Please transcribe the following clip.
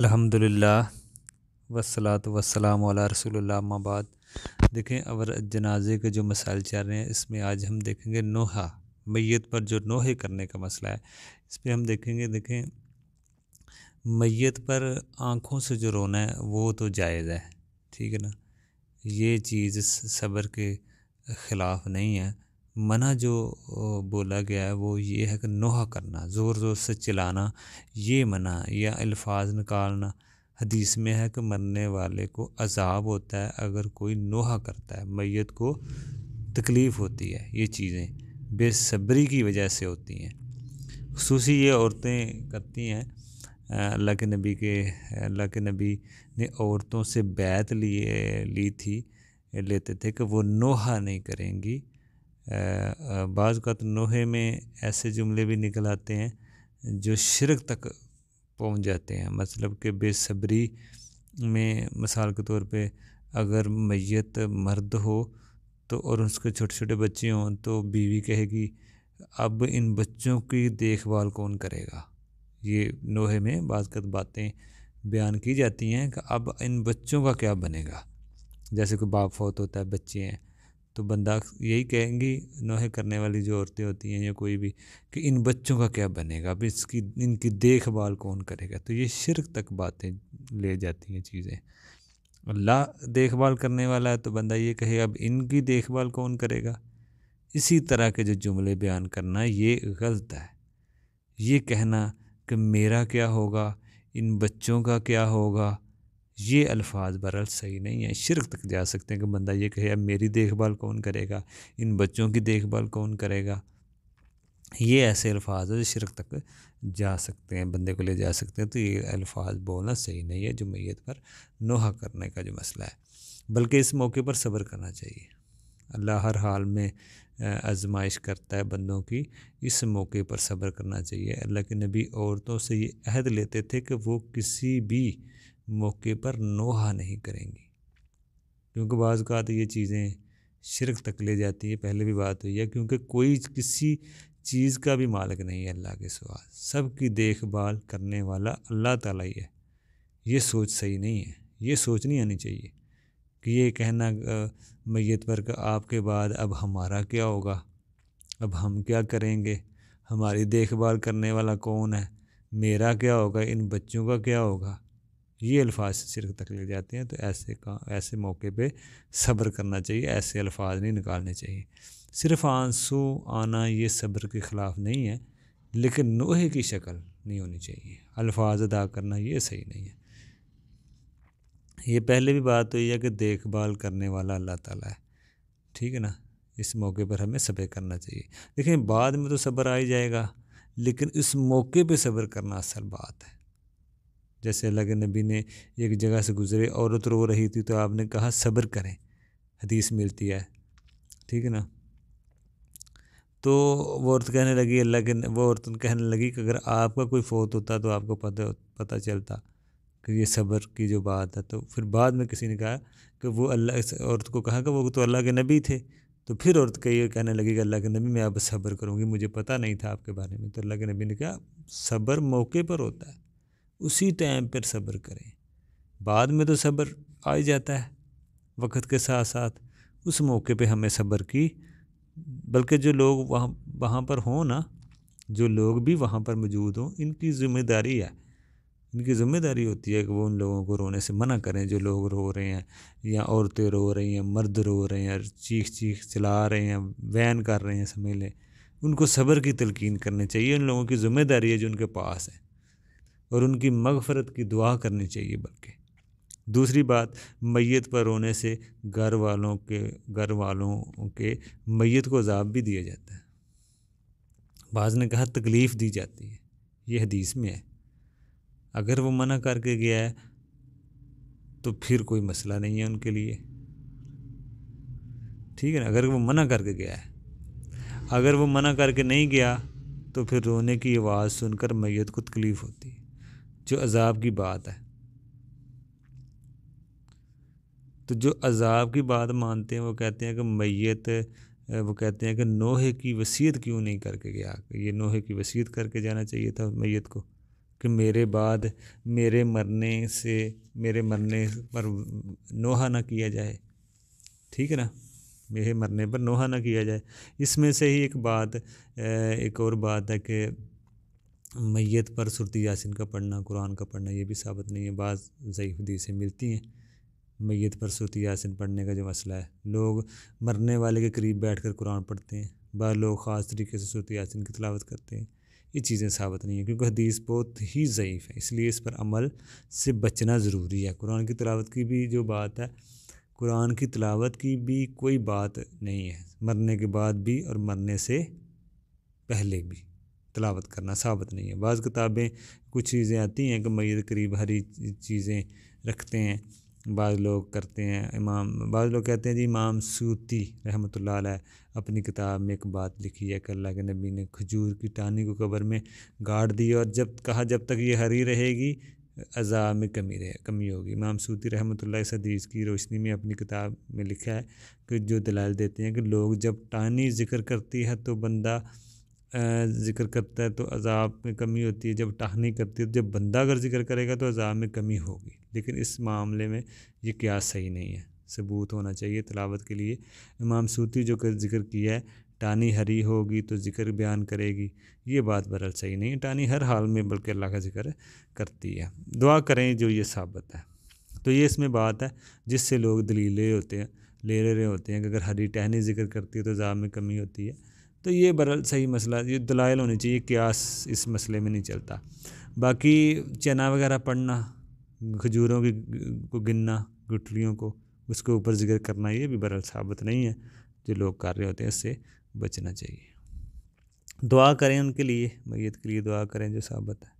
अल्हम्दुलिल्लाह वसलात वसलाम वाला रसूलुल्लाह माबाद देखें अवर जनाजे के जो मसाइल चल रहे हैं इसमें आज हम देखेंगे नोहा मैत पर जो नोहे करने का मसला है इस पर हम देखेंगे देखें मैत पर आँखों से जो रोना है वो तो जायज़ है ठीक है ना ये चीज़ सब्र के ख़िलाफ़ नहीं है मना जो बोला गया है वो ये है कि नोहा करना ज़ोर ज़ोर से चिलाना ये मना या अल्फाज निकालना हदीस में है कि मरने वाले को अजाब होता है अगर कोई नोहा करता है मैत को तकलीफ़ होती है ये चीज़ें बेसब्री की वजह से होती हैं खसूस ये औरतें करती हैं अल्लाह के नबी के अल्लाह के नबी ने औरतों से बैत लिए ली थी लेते थे कि वो नोहा नहीं करेंगी बाज़ का तो नोहे में ऐसे जुमले भी निकल आते हैं जो शिरक तक पहुंच जाते हैं मतलब कि बेसब्री में मिसाल के तौर पे अगर मैत मर्द हो तो और उसके छोटे छोटे बच्चे हों तो बीवी कहेगी अब इन बच्चों की देखभाल कौन करेगा ये नोहे में बाज़त बातें बयान की जाती हैं कि अब इन बच्चों का क्या बनेगा जैसे कि बाप फौत होता है बच्चे हैं तो बंदा यही कहेंगी नोहे करने वाली जो औरतें होती हैं या कोई भी कि इन बच्चों का क्या बनेगा अब इसकी इनकी देखभाल कौन करेगा तो ये शिरक तक बातें ले जाती हैं चीज़ें अल्लाह देखभाल करने वाला है तो बंदा ये कहेगा अब इनकी देखभाल कौन करेगा इसी तरह के जो जुमले बयान करना ये गलत है ये कहना कि मेरा क्या होगा इन बच्चों का क्या होगा ये अल्फाज बरल सही नहीं है शिरक तक जा सकते हैं कि बंदा ये कहे अब मेरी देखभाल कौन करेगा इन बच्चों की देखभाल कौन करेगा ये ऐसे अल्फाज है जो शिरक तक जा सकते हैं बंदे को ले जा सकते हैं तो ये अल्फाज बोलना सही नहीं है जो मैत पर नोहा करने का जो मसला है बल्कि इस मौके पर सब्र करना चाहिए अल्लाह हर हाल में आजमाइश करता है बंदों की इस मौके पर सब्र करना चाहिए अल्लाह के नबी औरतों से ये अहद लेते थे कि वो किसी भी मौके पर नोहा नहीं करेंगी क्योंकि बाज़ का तो ये चीज़ें शिरक तक ले जाती है पहले भी बात हुई है क्योंकि कोई किसी चीज़ का भी मालिक नहीं है अल्लाह के सिवा सब की देखभाल करने वाला अल्लाह ताला ही है ये सोच सही नहीं है ये सोच नहीं आनी चाहिए कि ये कहना मैत पर आपके बाद अब हमारा क्या होगा अब हम क्या करेंगे हमारी देखभाल करने वाला कौन है मेरा क्या होगा इन बच्चों का क्या होगा ये अल्फाज सिर्फ तक ले जाते हैं तो ऐसे का ऐसे मौके पे सब्र करना चाहिए ऐसे अल्फाज नहीं निकालने चाहिए सिर्फ आंसू आना ये सब्र के ख़िलाफ़ नहीं है लेकिन नोहे की शक्ल नहीं होनी चाहिए अल्फाज अदा करना ये सही नहीं है ये पहले भी बात हुई है कि देखभाल करने वाला अल्लाह ताला है ठीक है ना इस मौके पर हमें सब्र करना चाहिए देखिए बाद में तो सब्र आ ही जाएगा लेकिन इस मौके पे सब्र करना असल बात है जैसे अल्लाह के नबी ने एक जगह से गुजरे औरत रो रही थी तो आपने कहा सब्र करें हदीस मिलती है ठीक है ना तो वो औरत कहने लगी अल्लाह के वो औरत कहने लगी कि अगर आपका कोई फौत होता तो आपको पता पता चलता कि ये सब्र की जो बात है तो फिर बाद में किसी ने कहा कि वो अल्लाह इस औरत को कहा कि वो तो अल्लाह के नबी थे तो फिर औरत का ये कहने लगी कि अल्लाह के नबी मैं अब सब्र करूँगी मुझे पता नहीं था आपके बारे में तो अल्लाह के नबी ने कहा सब्र मौके पर होता है उसी टाइम पर सब्र करें बाद में तो सब्र आ ही जाता है वक्त के साथ साथ उस मौके पे हमें सब्र की बल्कि जो लोग वहाँ वहाँ पर हों ना जो लोग भी वहाँ पर मौजूद हों इनकी ज़िम्मेदारी है इनकी ज़िम्मेदारी होती है कि वो उन लोगों को रोने से मना करें जो लोग रो रहे हैं या औरतें रो रही हैं मर्द रो रहे हैं चीख चीख चला रहे हैं वैन कर रहे हैं समेले उनको सब्र की तलकिन करनी चाहिए उन लोगों की ज़िम्मेदारी है जो उनके पास है और उनकी मगफरत की दुआ करनी चाहिए बल्कि दूसरी बात मैत पर रोने से घर वालों के घर वालों के मैत को अजाब भी दिया जाता है बाज़ ने कहा तकलीफ़ दी जाती है ये हदीस में है अगर वो मना करके गया है तो फिर कोई मसला नहीं है उनके लिए ठीक है ना अगर वो मना करके गया है अगर वो मना करके नहीं गया तो फिर रोने की आवाज़ सुनकर मैत को तकलीफ़ होती है जो अजाब की बात है तो जो अजाब की बात मानते हैं वो कहते हैं कि मैत वो कहते हैं कि नोहे की वसीयत क्यों नहीं करके गया ये नोहे की वसीयत करके जाना चाहिए था मैत को कि मेरे बाद मेरे मरने से मेरे मरने पर नोहा ना किया जाए ठीक है ना मेरे मरने पर नोहा ना किया जाए इसमें से ही एक बात एक और बात है कि मैत पर सुरती यासिन का पढ़ना कुरान का पढ़ना ये भी साबित नहीं है बाज़ ज़यीफ़ हदीसें मिलती हैं मैत पर सुरती यासिन पढ़ने का जो मसला है लोग मरने वाले के करीब बैठ कर कुरान पढ़ते हैं बाद लोग ख़ास तरीके से सुरती यासिन की तलावत करते हैं ये चीज़ें साबित नहीं है क्योंकि हदीस बहुत ही ज़यीफ़ है इसलिए इस पर अमल से बचना ज़रूरी है कुरान की तलावत की भी जो बात है कुरान की तलावत की भी कोई बात नहीं है मरने के बाद भी और मरने से पहले भी तलावत करना साबित नहीं है बाज़ किताबें कुछ चीज़ें आती हैं कि मैत करीब हरी चीज़ें रखते हैं बाज़ लोग करते हैं इमाम बाज़ लोग कहते हैं जी इमाम सूती रहमत अपनी किताब में एक बात लिखी है कि अल्लाह के नबी ने खजूर की टानी को कबर में गाड़ दी और जब कहा जब तक ये हरी रहेगी अज़ा में कमी रहे कमी होगी इमाम सूती रहमत इस हदीस की रोशनी में अपनी किताब में लिखा है कि जो दलाल देते हैं कि लोग जब टानी ज़िक्र करती है तो बंदा जिक्र करता है तो अजाब में कमी होती है जब टाहनी करती है जब बंदा अगर जिक्र करेगा तो अजाब में कमी होगी लेकिन इस मामले में ये क्या सही नहीं है सबूत होना चाहिए तलावत के लिए इमाम सूती जो कर जिक्र किया है टानी हरी होगी तो ज़िक्र बयान करेगी ये बात बरल सही नहीं है टानी हर हाल में बल्कि अल्लाह का जिक्र करती है दुआ करें जो ये साबित है तो ये इसमें बात है जिससे लोग दलीले होते हैं ले रहे होते हैं कि अगर हरी टहनी जिक्र करती है तो ज़ाब में कमी होती है तो ये बरल सही मसला ये दलाइल होनी चाहिए क्यास इस मसले में नहीं चलता बाकी चना वगैरह पढ़ना खजूरों की को गिनना गुठलियों को उसके ऊपर जिक्र करना ये भी बरल साबित नहीं है जो लोग कर रहे होते हैं इससे बचना चाहिए दुआ करें उनके लिए मैत के लिए दुआ करें जो साबित है